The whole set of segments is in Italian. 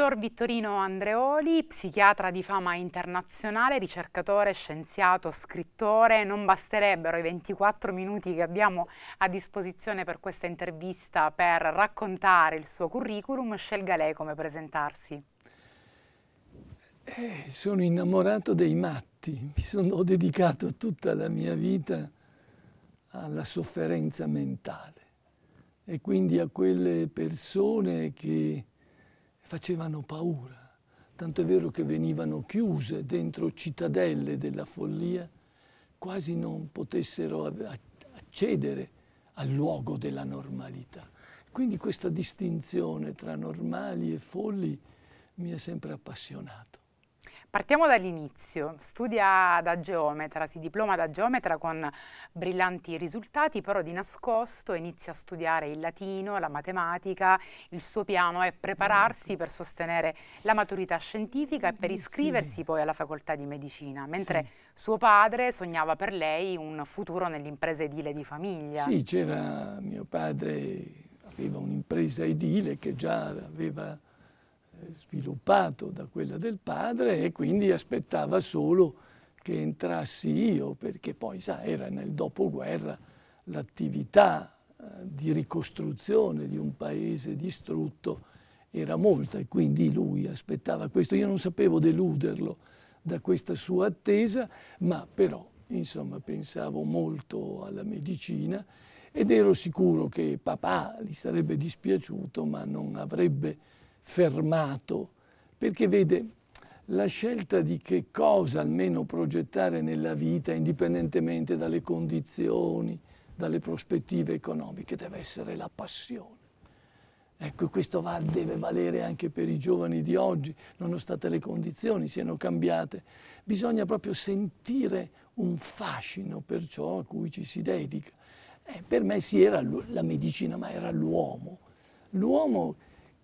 professor Vittorino Andreoli, psichiatra di fama internazionale, ricercatore, scienziato, scrittore. Non basterebbero i 24 minuti che abbiamo a disposizione per questa intervista per raccontare il suo curriculum. Scelga lei come presentarsi. Eh, sono innamorato dei matti. Mi sono ho dedicato tutta la mia vita alla sofferenza mentale e quindi a quelle persone che facevano paura. Tanto è vero che venivano chiuse dentro cittadelle della follia, quasi non potessero accedere al luogo della normalità. Quindi questa distinzione tra normali e folli mi ha sempre appassionato. Partiamo dall'inizio, studia da geometra, si diploma da geometra con brillanti risultati, però di nascosto inizia a studiare il latino, la matematica, il suo piano è prepararsi per sostenere la maturità scientifica e per iscriversi poi alla facoltà di medicina, mentre sì. suo padre sognava per lei un futuro nell'impresa edile di famiglia. Sì, c'era mio padre, aveva un'impresa edile che già aveva sviluppato da quella del padre e quindi aspettava solo che entrassi io, perché poi, sa, era nel dopoguerra l'attività eh, di ricostruzione di un paese distrutto era molta e quindi lui aspettava questo. Io non sapevo deluderlo da questa sua attesa, ma però, insomma, pensavo molto alla medicina ed ero sicuro che papà gli sarebbe dispiaciuto, ma non avrebbe fermato, perché vede la scelta di che cosa almeno progettare nella vita, indipendentemente dalle condizioni, dalle prospettive economiche, deve essere la passione. Ecco, questo va, deve valere anche per i giovani di oggi, nonostante le condizioni siano cambiate. Bisogna proprio sentire un fascino per ciò a cui ci si dedica. Eh, per me sì, era la medicina, ma era l'uomo. L'uomo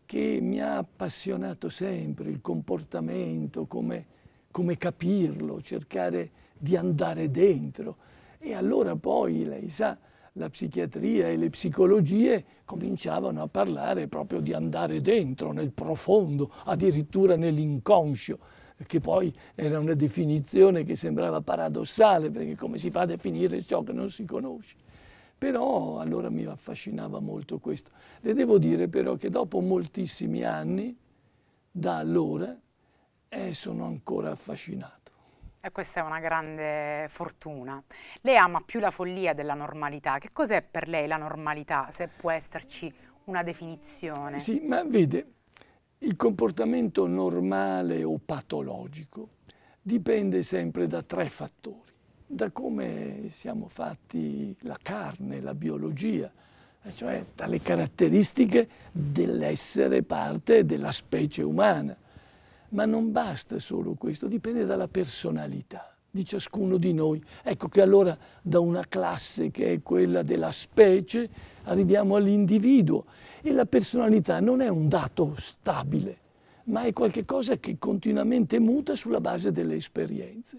che mi ha appassionato sempre, il comportamento, come, come capirlo, cercare di andare dentro. E allora poi, lei sa, la psichiatria e le psicologie cominciavano a parlare proprio di andare dentro, nel profondo, addirittura nell'inconscio, che poi era una definizione che sembrava paradossale, perché come si fa a definire ciò che non si conosce? Però allora mi affascinava molto questo. Le devo dire però che dopo moltissimi anni, da allora, eh, sono ancora affascinato. E questa è una grande fortuna. Lei ama più la follia della normalità. Che cos'è per lei la normalità, se può esserci una definizione? Sì, ma vede, il comportamento normale o patologico dipende sempre da tre fattori da come siamo fatti la carne, la biologia, cioè dalle caratteristiche dell'essere parte della specie umana. Ma non basta solo questo, dipende dalla personalità di ciascuno di noi. Ecco che allora da una classe che è quella della specie arriviamo all'individuo e la personalità non è un dato stabile, ma è qualcosa che continuamente muta sulla base delle esperienze.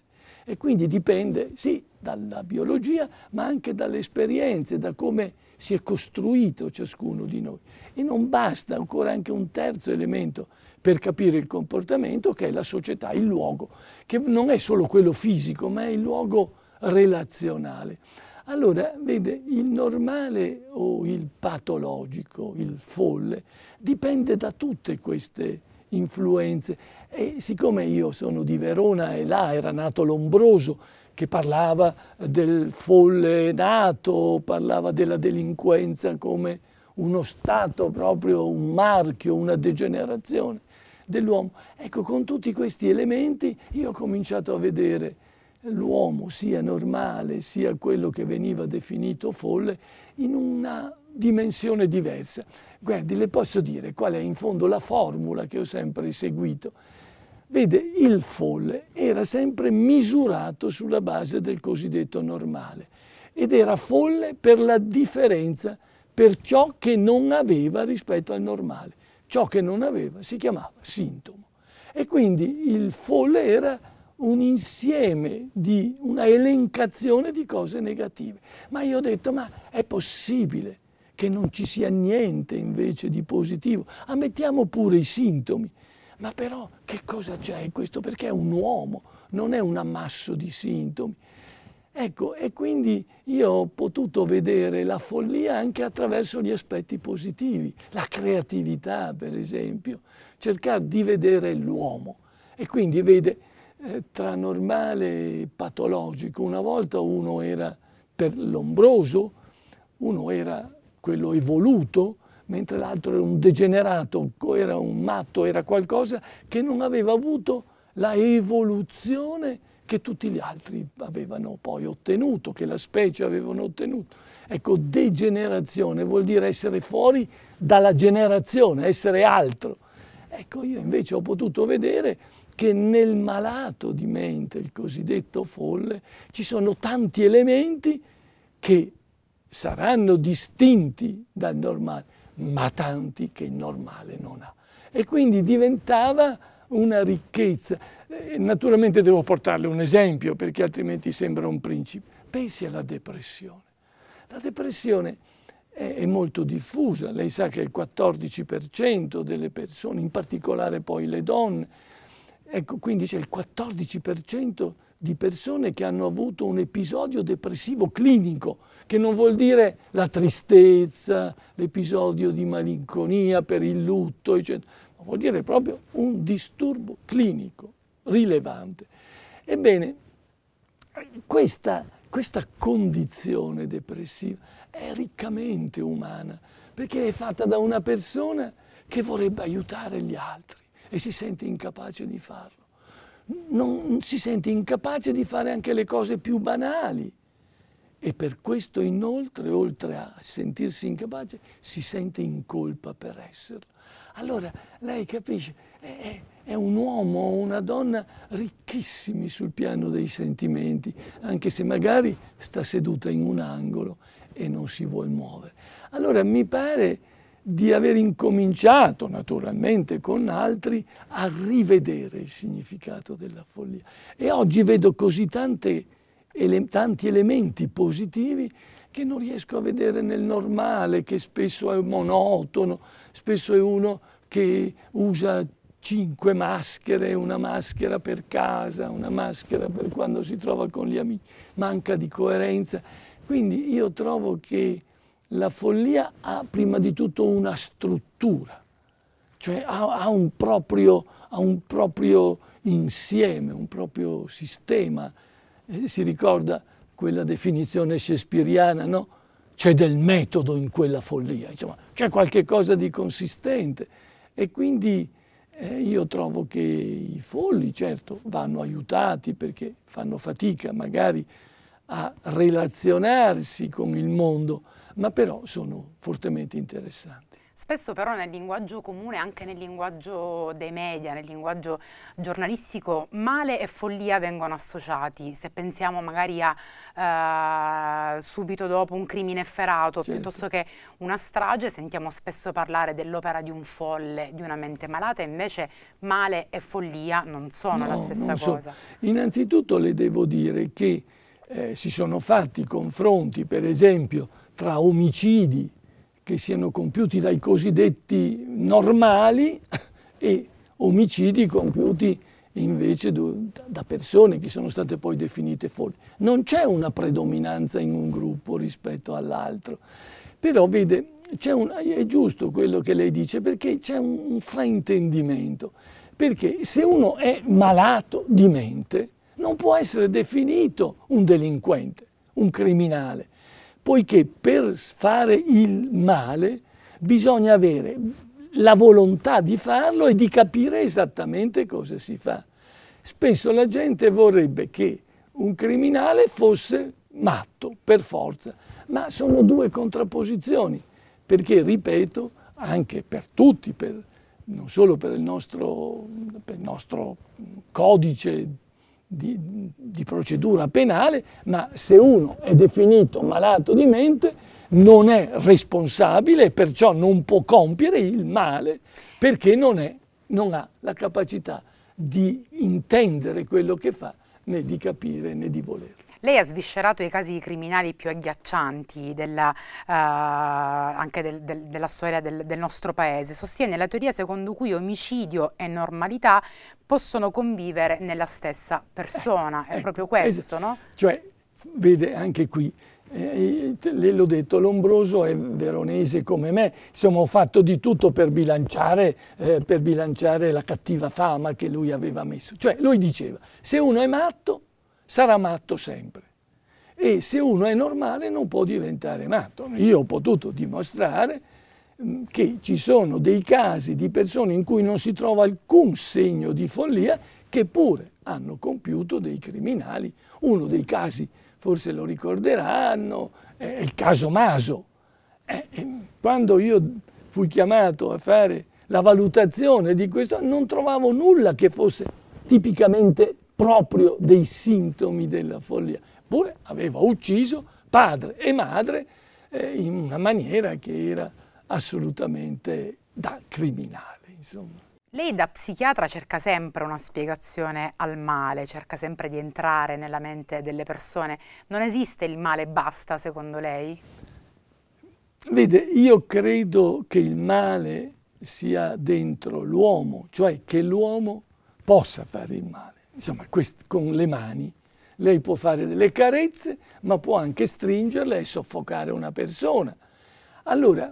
E quindi dipende, sì, dalla biologia, ma anche dalle esperienze, da come si è costruito ciascuno di noi. E non basta ancora anche un terzo elemento per capire il comportamento, che è la società, il luogo, che non è solo quello fisico, ma è il luogo relazionale. Allora, vede, il normale o il patologico, il folle, dipende da tutte queste influenze. E siccome io sono di Verona e là era nato Lombroso, che parlava del folle nato, parlava della delinquenza come uno stato proprio, un marchio, una degenerazione dell'uomo. Ecco, con tutti questi elementi io ho cominciato a vedere l'uomo sia normale, sia quello che veniva definito folle, in una dimensione diversa. Guardi, le posso dire qual è in fondo la formula che ho sempre seguito. Vede, il folle era sempre misurato sulla base del cosiddetto normale ed era folle per la differenza, per ciò che non aveva rispetto al normale. Ciò che non aveva si chiamava sintomo. E quindi il folle era un insieme di una elencazione di cose negative. Ma io ho detto, ma è possibile che non ci sia niente invece di positivo. Ammettiamo pure i sintomi, ma però che cosa c'è questo? Perché è un uomo, non è un ammasso di sintomi. Ecco, e quindi io ho potuto vedere la follia anche attraverso gli aspetti positivi, la creatività per esempio, cercare di vedere l'uomo. E quindi vede eh, tra normale e patologico, una volta uno era per l'ombroso, uno era quello evoluto, mentre l'altro era un degenerato, era un matto, era qualcosa che non aveva avuto la evoluzione che tutti gli altri avevano poi ottenuto, che la specie avevano ottenuto. Ecco, degenerazione vuol dire essere fuori dalla generazione, essere altro. Ecco, io invece ho potuto vedere che nel malato di mente, il cosiddetto folle, ci sono tanti elementi che saranno distinti dal normale, ma tanti che il normale non ha. E quindi diventava una ricchezza. Naturalmente devo portarle un esempio perché altrimenti sembra un principio. Pensi alla depressione. La depressione è, molto diffusa, lei sa che il 14% delle persone, in particolare poi le donne, ecco quindi c'è il 14% di persone che hanno avuto un episodio depressivo clinico, che non vuol dire la tristezza, l'episodio di malinconia per il lutto, eccetera, ma vuol dire proprio un disturbo clinico rilevante. Ebbene, questa, questa condizione depressiva è riccamente umana, perché è fatta da una persona che vorrebbe aiutare gli altri e si sente incapace di farlo non si sente incapace di fare anche le cose più banali. E per questo inoltre, oltre a sentirsi incapace, si sente in colpa per esserlo. Allora, lei capisce, è, è un uomo o una donna ricchissimi sul piano dei sentimenti, anche se magari sta seduta in un angolo e non si vuole muovere. Allora, mi pare di aver incominciato naturalmente con altri a rivedere il significato della follia. E oggi vedo così tante, ele, tanti elementi positivi che non riesco a vedere nel normale, che spesso è monotono, spesso è uno che usa cinque maschere, una maschera per casa, una maschera per quando si trova con gli amici, manca di coerenza. Quindi io trovo che la follia ha prima di tutto una struttura, cioè ha, ha, un, proprio, ha un, proprio, insieme, un proprio sistema. Eh, si ricorda quella definizione shakespeariana, no? C'è del metodo in quella follia, c'è qualche cosa di consistente e quindi eh, io trovo che i folli, certo, vanno aiutati perché fanno fatica magari a relazionarsi con il mondo, ma però sono fortemente interessanti. Spesso però nel linguaggio comune, anche nel linguaggio dei media, nel linguaggio giornalistico, male e follia vengono associati. Se pensiamo magari a eh, subito dopo un crimine efferato certo. piuttosto che una strage, sentiamo spesso parlare dell'opera di un folle, di una mente malata, invece male e follia non sono no, la stessa cosa. So. Innanzitutto le devo dire che eh, si sono fatti confronti, per esempio, tra omicidi che siano compiuti dai cosiddetti normali e omicidi compiuti invece da persone che sono state poi definite folli. Non c'è una predominanza in un gruppo rispetto all'altro, però vede, un, è giusto quello che lei dice perché c'è un fraintendimento, perché se uno è malato di mente non può essere definito un delinquente, un criminale, poiché per fare il male bisogna avere la volontà di farlo e di capire esattamente cosa si fa. Spesso la gente vorrebbe che un criminale fosse matto, per forza, ma sono due contrapposizioni, perché, ripeto, anche per tutti, per, non solo per il nostro, per il nostro codice di, di procedura penale, ma se uno è definito malato di mente non è responsabile e perciò non può compiere il male perché non, è, non ha la capacità di intendere quello che fa né di capire né di volerlo. Lei ha sviscerato i casi criminali più agghiaccianti della, eh, anche del, del, della storia del, del nostro paese. Sostiene la teoria secondo cui omicidio e normalità possono convivere nella stessa persona. Eh, È ecco, proprio questo, no? Cioè, vede anche qui. Eh, le l'ho detto, Lombroso è veronese come me, insomma ho fatto di tutto per bilanciare, eh, per bilanciare la cattiva fama che lui aveva messo. Cioè lui diceva, se uno è matto sarà matto sempre. E se uno è normale non può diventare matto. Io ho potuto dimostrare mm, che ci sono dei casi di persone in cui non si trova alcun segno di follia che pure hanno compiuto dei criminali. Uno dei casi, forse lo ricorderanno, è il caso Maso. Eh, eh, quando io fui chiamato a fare la valutazione di questo, non trovavo nulla che fosse tipicamente proprio dei sintomi della follia. Eppure aveva ucciso padre e madre eh, in una maniera che era assolutamente da criminale. Insomma. Lei da psichiatra cerca sempre una spiegazione al male, cerca sempre di entrare nella mente delle persone. Non esiste il male basta secondo lei? Vede, io credo che il male sia dentro l'uomo, cioè che l'uomo possa fare il male. Insomma, con le mani lei può fare delle carezze, ma può anche stringerle e soffocare una persona. Allora,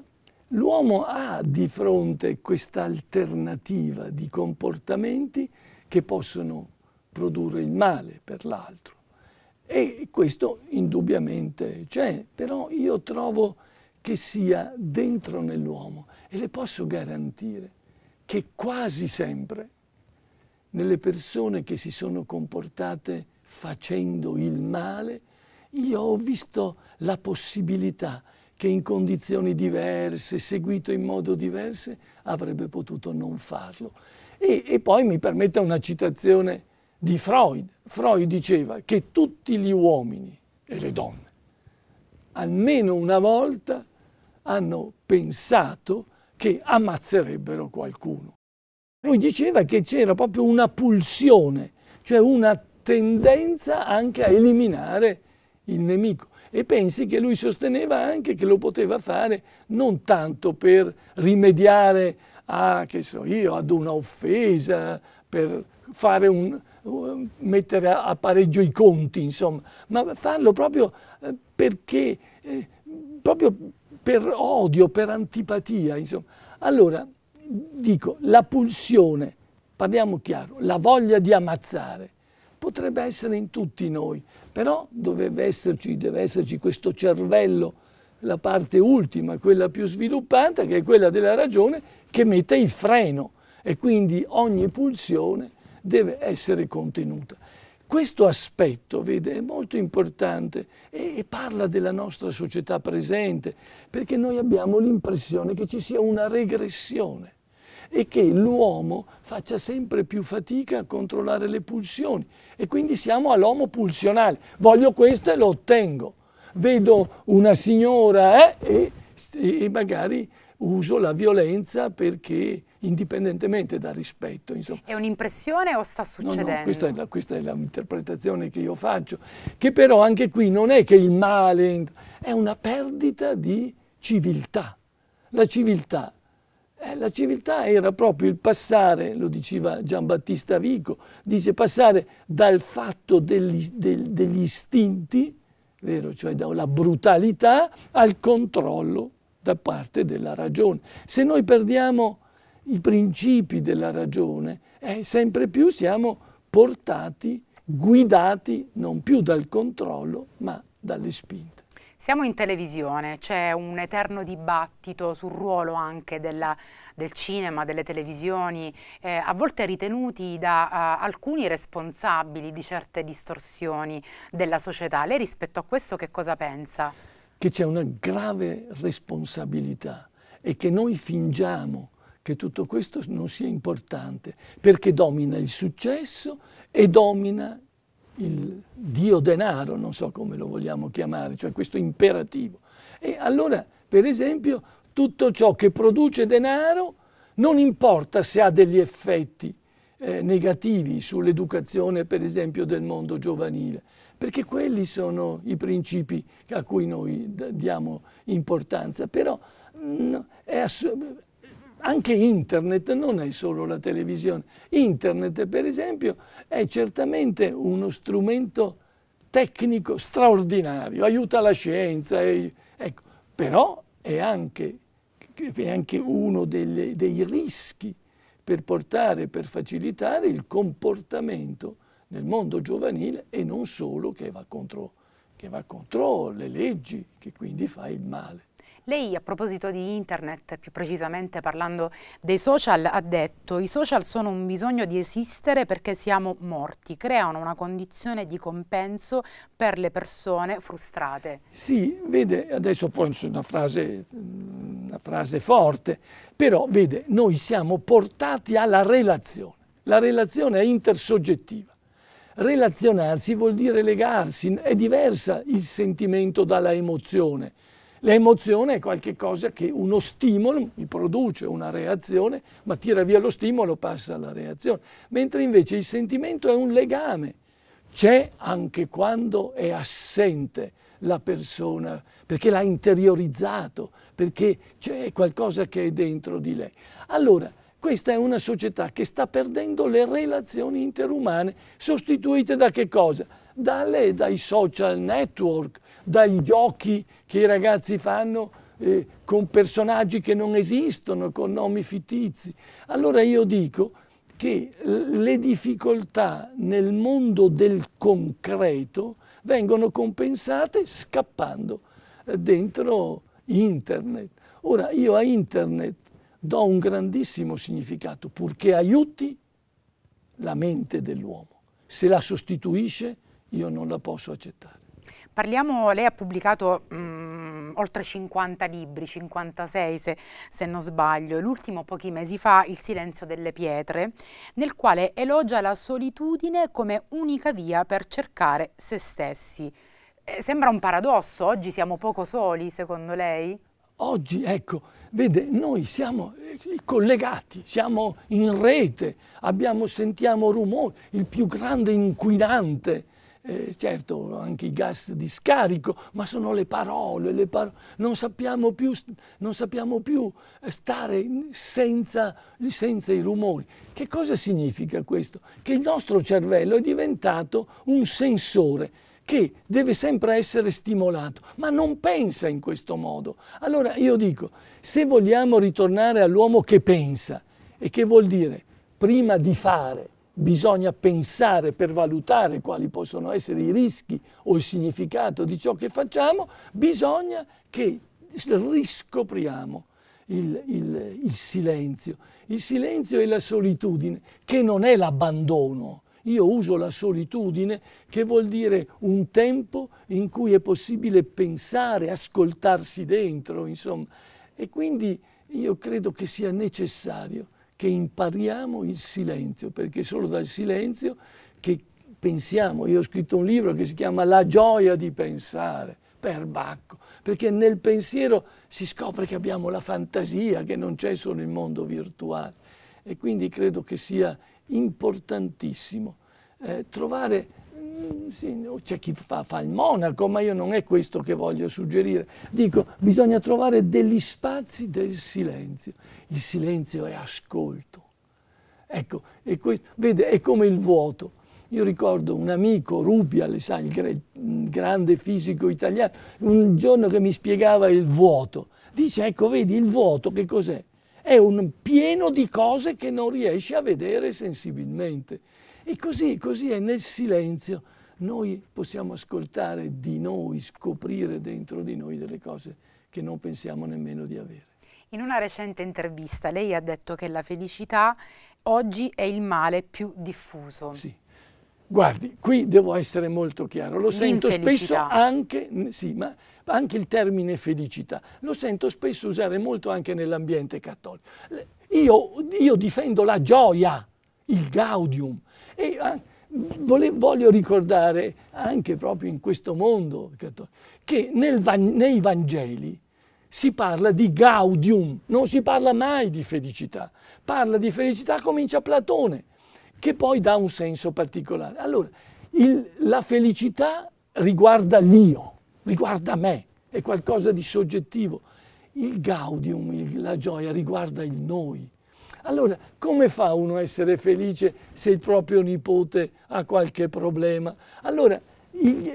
l'uomo ha di fronte questa alternativa di comportamenti che possono produrre il male per l'altro. E questo indubbiamente c'è, però io trovo che sia dentro nell'uomo e le posso garantire che quasi sempre nelle persone che si sono comportate facendo il male, io ho visto la possibilità che in condizioni diverse, seguito in modo diverso, avrebbe potuto non farlo. E, e poi mi permetta una citazione di Freud. Freud diceva che tutti gli uomini e le donne, almeno una volta, hanno pensato che ammazzerebbero qualcuno. Lui diceva che c'era proprio una pulsione, cioè una tendenza anche a eliminare il nemico. E pensi che lui sosteneva anche che lo poteva fare non tanto per rimediare a, che so io, ad una offesa, per fare un, mettere a pareggio i conti, insomma, ma farlo proprio eh, perché, eh, proprio per odio, per antipatia, insomma. Allora, dico, la pulsione, parliamo chiaro, la voglia di ammazzare potrebbe essere in tutti noi, però dovrebbe esserci, deve esserci questo cervello, la parte ultima, quella più sviluppata, che è quella della ragione, che mette il freno e quindi ogni pulsione deve essere contenuta. Questo aspetto, vede, è molto importante e, parla della nostra società presente, perché noi abbiamo l'impressione che ci sia una regressione e che l'uomo faccia sempre più fatica a controllare le pulsioni e quindi siamo all'uomo pulsionale. Voglio questo e lo ottengo. Vedo una signora eh, e, e, magari uso la violenza perché indipendentemente dal rispetto. Insomma. È un'impressione o sta succedendo? No, no, questa, è questa è l'interpretazione che io faccio, che però anche qui non è che il male, è una perdita di civiltà. La civiltà eh, la civiltà era proprio il passare, lo diceva Giambattista Vico, dice passare dal fatto degli, del, degli istinti, vero? cioè dalla brutalità, al controllo da parte della ragione. Se noi perdiamo i principi della ragione, eh, sempre più siamo portati, guidati non più dal controllo, ma dalle spinte. Siamo in televisione, c'è un eterno dibattito sul ruolo anche della, del cinema, delle televisioni, eh, a volte ritenuti da uh, alcuni responsabili di certe distorsioni della società. Lei rispetto a questo che cosa pensa? Che c'è una grave responsabilità e che noi fingiamo che tutto questo non sia importante perché domina il successo e domina il dio denaro, non so come lo vogliamo chiamare, cioè questo imperativo. E allora, per esempio, tutto ciò che produce denaro non importa se ha degli effetti eh, negativi sull'educazione, per esempio, del mondo giovanile, perché quelli sono i principi a cui noi diamo importanza. Però mh, mm, è, anche internet non è solo la televisione. Internet, per esempio, è certamente uno strumento tecnico straordinario, aiuta la scienza, e, ecco, però è anche, è anche uno delle, dei rischi per portare, per facilitare il comportamento nel mondo giovanile e non solo che va contro, che va contro le leggi, che quindi fa il male. Lei a proposito di internet, più precisamente parlando dei social, ha detto i social sono un bisogno di esistere perché siamo morti, creano una condizione di compenso per le persone frustrate. Sì, vede, adesso poi è una frase, una frase forte, però vede, noi siamo portati alla relazione. La relazione è intersoggettiva. Relazionarsi vuol dire legarsi, è diversa il sentimento dalla emozione L'emozione è qualcosa che uno stimolo mi produce una reazione, ma tira via lo stimolo, passa alla reazione. Mentre invece il sentimento è un legame, c'è anche quando è assente la persona, perché l'ha interiorizzato, perché c'è qualcosa che è dentro di lei. Allora, questa è una società che sta perdendo le relazioni interumane, sostituite da che cosa? Dalle, dai social network, dai giochi che i ragazzi fanno eh, con personaggi che non esistono, con nomi fittizi. Allora io dico che le difficoltà nel mondo del concreto vengono compensate scappando eh, dentro internet. Ora io a internet do un grandissimo significato purché aiuti la mente dell'uomo. Se la sostituisce io non la posso accettare. Parliamo, lei ha pubblicato mh, mm, oltre 50 libri, 56 se, se non sbaglio, l'ultimo pochi mesi fa, Il silenzio delle pietre, nel quale elogia la solitudine come unica via per cercare se stessi. Eh, sembra un paradosso, oggi siamo poco soli secondo lei? Oggi, ecco, vede, noi siamo eh, collegati, siamo in rete, abbiamo, sentiamo rumore, il più grande inquinante eh, certo anche i gas di scarico, ma sono le parole, le paro non, sappiamo più, non, sappiamo più, stare senza, senza i rumori. Che cosa significa questo? Che il nostro cervello è diventato un sensore che deve sempre essere stimolato, ma non pensa in questo modo. Allora io dico, se vogliamo ritornare all'uomo che pensa, e che vuol dire prima di fare, bisogna pensare per valutare quali possono essere i rischi o il significato di ciò che facciamo, bisogna che riscopriamo il, il, il silenzio. Il silenzio e la solitudine, che non è l'abbandono. Io uso la solitudine che vuol dire un tempo in cui è possibile pensare, ascoltarsi dentro, insomma. E quindi io credo che sia necessario che impariamo il silenzio, perché è solo dal silenzio che pensiamo. Io ho scritto un libro che si chiama La gioia di pensare, per Bacco, perché nel pensiero si scopre che abbiamo la fantasia, che non c'è solo il mondo virtuale. E quindi credo che sia importantissimo eh, trovare mm, sì, c'è chi fa, fa, il monaco, ma io non è questo che voglio suggerire. Dico, bisogna trovare degli spazi del silenzio il silenzio è ascolto. Ecco, e questo, vede, è come il vuoto. Io ricordo un amico, Rubia, sa, il grande fisico italiano, un giorno che mi spiegava il vuoto. Dice, ecco, vedi, il vuoto che cos'è? È un pieno di cose che non riesci a vedere sensibilmente. E così, così è nel silenzio. Noi possiamo ascoltare di noi, scoprire dentro di noi delle cose che non pensiamo nemmeno di avere. In una recente intervista lei ha detto che la felicità oggi è il male più diffuso. Sì. Guardi, qui devo essere molto chiaro, lo sento spesso anche, sì, anche, il termine felicità, lo sento spesso usare molto anche nell'ambiente cattolico. Io, io, difendo la gioia, il gaudium e ah, volevo, voglio ricordare anche proprio in questo mondo cattolico che nel, nei Vangeli si parla di gaudium, non si parla mai di felicità. Parla di felicità, comincia Platone, che poi dà un senso particolare. Allora, il, la felicità riguarda l'io, riguarda me, è qualcosa di soggettivo. Il gaudium, il, la gioia, riguarda il noi. Allora, come fa uno a essere felice se il proprio nipote ha qualche problema? Allora,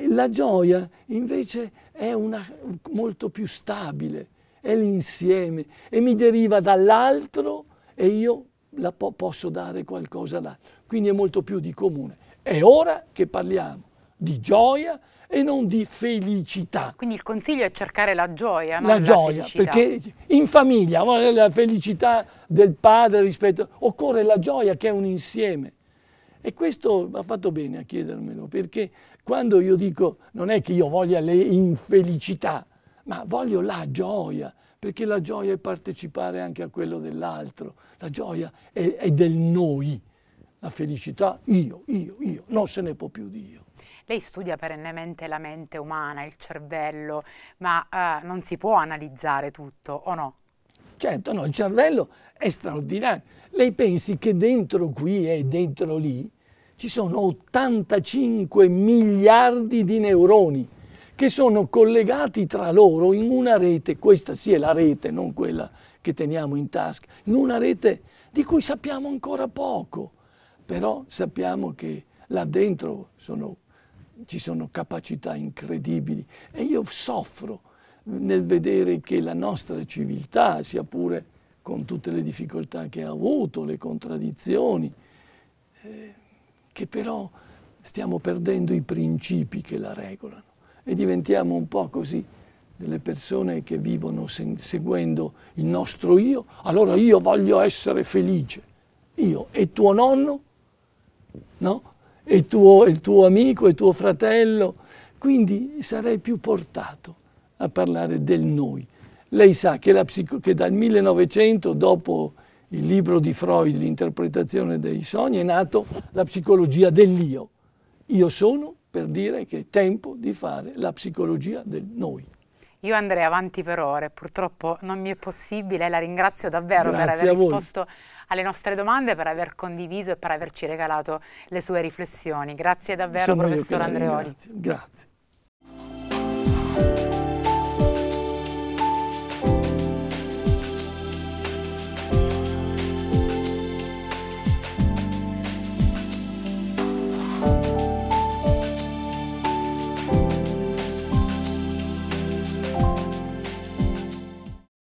la gioia invece è una, molto più stabile, è l'insieme e mi deriva dall'altro e io la po posso dare qualcosa all'altro. Quindi è molto più di comune. È ora che parliamo di gioia e non di felicità. Quindi il consiglio è cercare la gioia, la, la gioia, felicità. perché in famiglia la felicità del padre rispetto... Occorre la gioia che è un insieme e questo ha fatto bene a chiedermelo, perché quando io dico non è che io voglia le infelicità, ma voglio la gioia, perché la gioia è partecipare anche a quello dell'altro, la gioia è, è, del noi, la felicità io, io, io, non se ne può più di io. Lei studia perennemente la mente umana, il cervello, ma eh, non si può analizzare tutto, o no? Certo, no, il cervello è straordinario lei pensi che dentro qui e dentro lì ci sono 85 miliardi di neuroni che sono collegati tra loro in una rete, questa sì è la rete, non quella che teniamo in tasca, in una rete di cui sappiamo ancora poco, però sappiamo che là dentro sono, ci sono capacità incredibili e io soffro nel vedere che la nostra civiltà, sia pure con tutte le difficoltà che ha avuto, le contraddizioni, eh, che però stiamo perdendo i principi che la regolano e diventiamo un po' così delle persone che vivono seguendo il nostro io, allora io voglio essere felice, io e tuo nonno, no? E tuo, il tuo amico, e tuo fratello, quindi sarei più portato a parlare del noi lei sa che, che dal 1900, dopo il libro di Freud, l'interpretazione dei sogni, è nato la psicologia dell'io. Io sono per dire che è tempo di fare la psicologia del noi. Io andrei avanti per ore, purtroppo non mi è possibile, la ringrazio davvero Grazie per aver risposto alle nostre domande, per aver condiviso e per averci regalato le sue riflessioni. Grazie davvero, Sono professor Andreoli. Grazie.